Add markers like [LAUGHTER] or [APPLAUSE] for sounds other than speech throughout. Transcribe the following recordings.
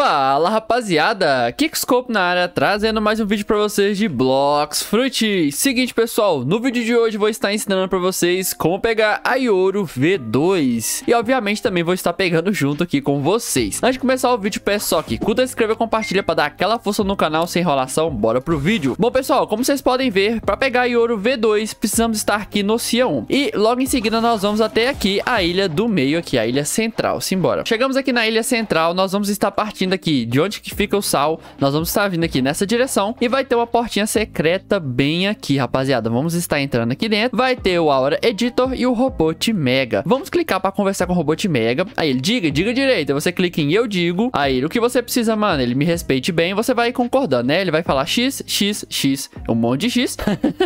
Fala rapaziada, Kickscope na área trazendo mais um vídeo para vocês de Blocks Fruit Seguinte pessoal, no vídeo de hoje vou estar ensinando para vocês como pegar a Ioro V2 E obviamente também vou estar pegando junto aqui com vocês Antes de começar o vídeo peço só que curta, escreva e compartilha para dar aquela força no canal sem enrolação, bora pro vídeo Bom pessoal, como vocês podem ver, para pegar a Ioro V2 precisamos estar aqui no Sion E logo em seguida nós vamos até aqui a ilha do meio aqui, a ilha central, simbora Chegamos aqui na ilha central, nós vamos estar partindo vindo aqui de onde que fica o sal, nós vamos estar vindo aqui nessa direção e vai ter uma portinha secreta bem aqui, rapaziada. Vamos estar entrando aqui dentro. Vai ter o Aura Editor e o Robot Mega. Vamos clicar para conversar com o Robot Mega. Aí ele diga, diga direito. Você clica em eu digo. Aí o que você precisa, mano, ele me respeite bem, você vai concordando, né? Ele vai falar x, x, x, um monte de x.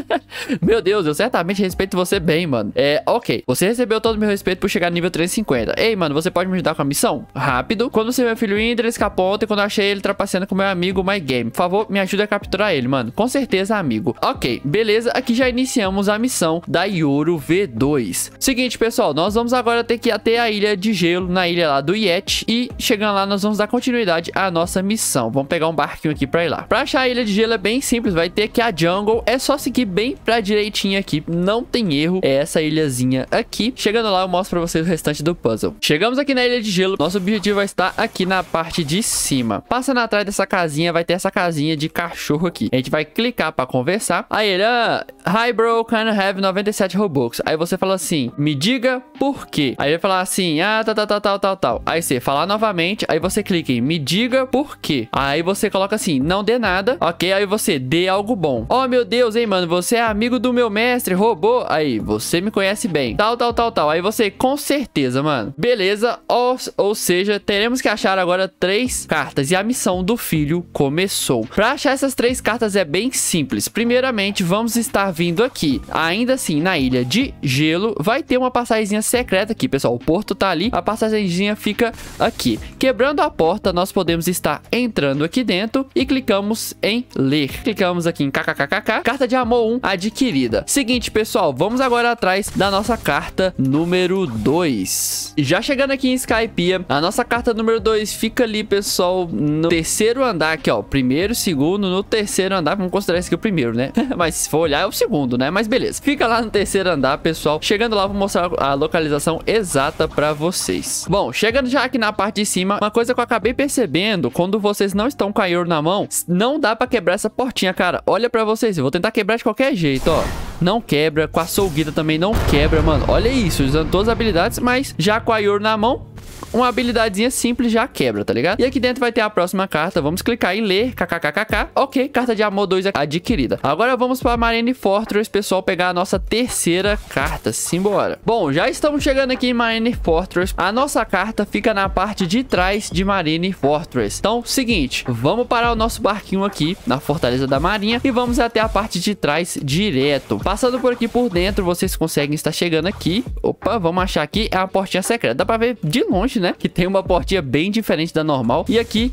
[LAUGHS] meu Deus, eu certamente respeito você bem, mano. É, ok. Você recebeu todo o meu respeito por chegar no nível 350. Ei, mano, você pode me ajudar com a missão? Rápido. Quando você, meu filho Indra, escapou papo e quando eu achei ele trapaceando com meu amigo My Game. Por favor, me ajuda a capturar ele, mano. Com certeza, amigo. Ok, beleza. Aqui já iniciamos a missão da Yoro V2. Seguinte, pessoal. Nós vamos agora ter que ir até a ilha de gelo, na ilha lá do Yeti. E chegando lá, nós vamos dar continuidade à nossa missão. Vamos pegar um barquinho aqui pra ir lá. Pra achar a ilha de gelo é bem simples. Vai ter que a jungle. É só seguir bem pra direitinho aqui. Não tem erro. É essa ilhazinha aqui. Chegando lá, eu mostro pra vocês o restante do puzzle. Chegamos aqui na ilha de gelo. Nosso objetivo vai estar aqui na parte de de cima. Passando atrás dessa casinha, vai ter essa casinha de cachorro aqui. A gente vai clicar pra conversar. Aí ele, ah, hi bro, can I have 97 Robux? Aí você fala assim, me diga por quê. Aí ele fala assim, ah, tal, tal, tal, tal, tal, tal. Aí você falar novamente, aí você clica em me diga por quê. Aí você coloca assim, não dê nada, ok? Aí você dê algo bom. Oh, meu Deus, hein, mano, você é amigo do meu mestre, robô. Aí, você me conhece bem. Tal, tal, tal, tal. Aí você, com certeza, mano. Beleza, ou, ou seja, teremos que achar agora três três cartas e a missão do filho começou. Para achar essas três cartas é bem simples. Primeiramente, vamos estar vindo aqui. Ainda assim, na ilha de gelo, vai ter uma passagemzinha secreta aqui, pessoal. O porto tá ali, a passagemzinha fica aqui. Quebrando a porta, nós podemos estar entrando aqui dentro e clicamos em ler. Clicamos aqui em kkkk, carta de amor 1 adquirida. Seguinte, pessoal, vamos agora atrás da nossa carta número 2. Já chegando aqui em Skypeia a nossa carta número 2 fica ali pessoal no terceiro andar aqui, ó. Primeiro, segundo, no terceiro andar. Vamos considerar esse aqui o primeiro, né? [LAUGHS] Mas se for olhar, é o segundo, né? Mas beleza. Fica lá no terceiro andar, pessoal. Chegando lá, vou mostrar a localização exata pra vocês. Bom, chegando já aqui na parte de cima, uma coisa que eu acabei percebendo, quando vocês não estão com a Euro na mão, não dá pra quebrar essa portinha, cara. Olha pra vocês. Eu vou tentar quebrar de qualquer jeito, ó não quebra. Com a Solguida também não quebra, mano. Olha isso, usando todas as habilidades, mas já com a Yor na mão, uma habilidadezinha simples já quebra, tá ligado? E aqui dentro vai ter a próxima carta. Vamos clicar em ler, kkkk. Ok, carta de amor 2 adquirida. Agora vamos para Marine Fortress, pessoal, pegar a nossa terceira carta. Simbora. Bom, já estamos chegando aqui em Marine Fortress. A nossa carta fica na parte de trás de Marine Fortress. Então, seguinte, vamos parar o nosso barquinho aqui na Fortaleza da Marinha e vamos até a parte de trás direto. Passando por aqui por dentro, vocês conseguem estar chegando aqui. Opa, vamos achar aqui é a portinha secreta. Dá pra ver de longe, né? Que tem uma portinha bem diferente da normal. E aqui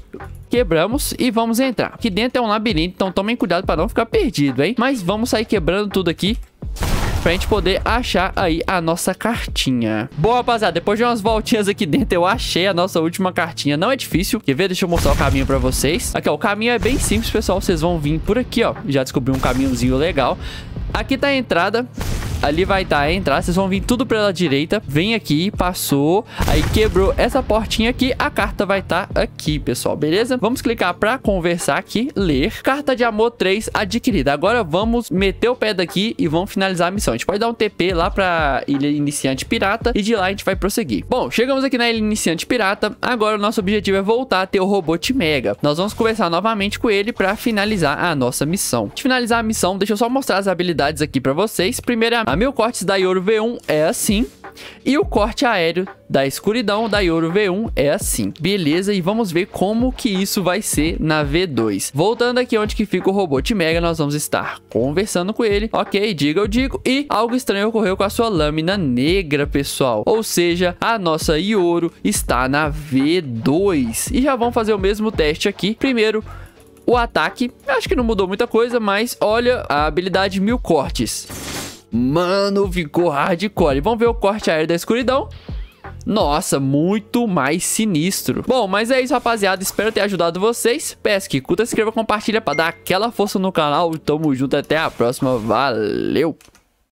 quebramos e vamos entrar. Aqui dentro é um labirinto, então tomem cuidado para não ficar perdido, hein? Mas vamos sair quebrando tudo aqui pra gente poder achar aí a nossa cartinha. Bom, rapaziada, depois de umas voltinhas aqui dentro, eu achei a nossa última cartinha. Não é difícil, quer ver? Deixa eu mostrar o caminho pra vocês. Aqui, ó, o caminho é bem simples, pessoal. Vocês vão vir por aqui, ó. Já descobri um caminhozinho legal. Aqui tá a entrada ali vai estar tá, entrar. Vocês vão vir tudo pela direita. Vem aqui, passou. Aí quebrou essa portinha aqui. A carta vai estar tá aqui, pessoal, beleza? Vamos clicar pra conversar aqui, ler. Carta de amor 3 adquirida. Agora vamos meter o pé daqui e vamos finalizar a missão. A gente pode dar um TP lá pra Ilha Iniciante Pirata e de lá a gente vai prosseguir. Bom, chegamos aqui na Ilha Iniciante Pirata. Agora o nosso objetivo é voltar a ter o robô Mega. Nós vamos conversar novamente com ele pra finalizar a nossa missão. De finalizar a missão, deixa eu só mostrar as habilidades aqui pra vocês. Primeiro é a a meu cortes da Yoro V1 é assim. E o corte aéreo da escuridão da Yoro V1 é assim. Beleza, e vamos ver como que isso vai ser na V2. Voltando aqui onde que fica o robô T-Mega, nós vamos estar conversando com ele. Ok, diga eu digo. E algo estranho ocorreu com a sua lâmina negra, pessoal. Ou seja, a nossa Yoro está na V2. E já vamos fazer o mesmo teste aqui. Primeiro, o ataque. Acho que não mudou muita coisa, mas olha a habilidade mil cortes. Mano, ficou hardcore. Vamos ver o corte aéreo da escuridão. Nossa, muito mais sinistro. Bom, mas é isso, rapaziada. Espero ter ajudado vocês. Peço que curta, inscreva, compartilha pra dar aquela força no canal. Tamo junto, até a próxima. Valeu!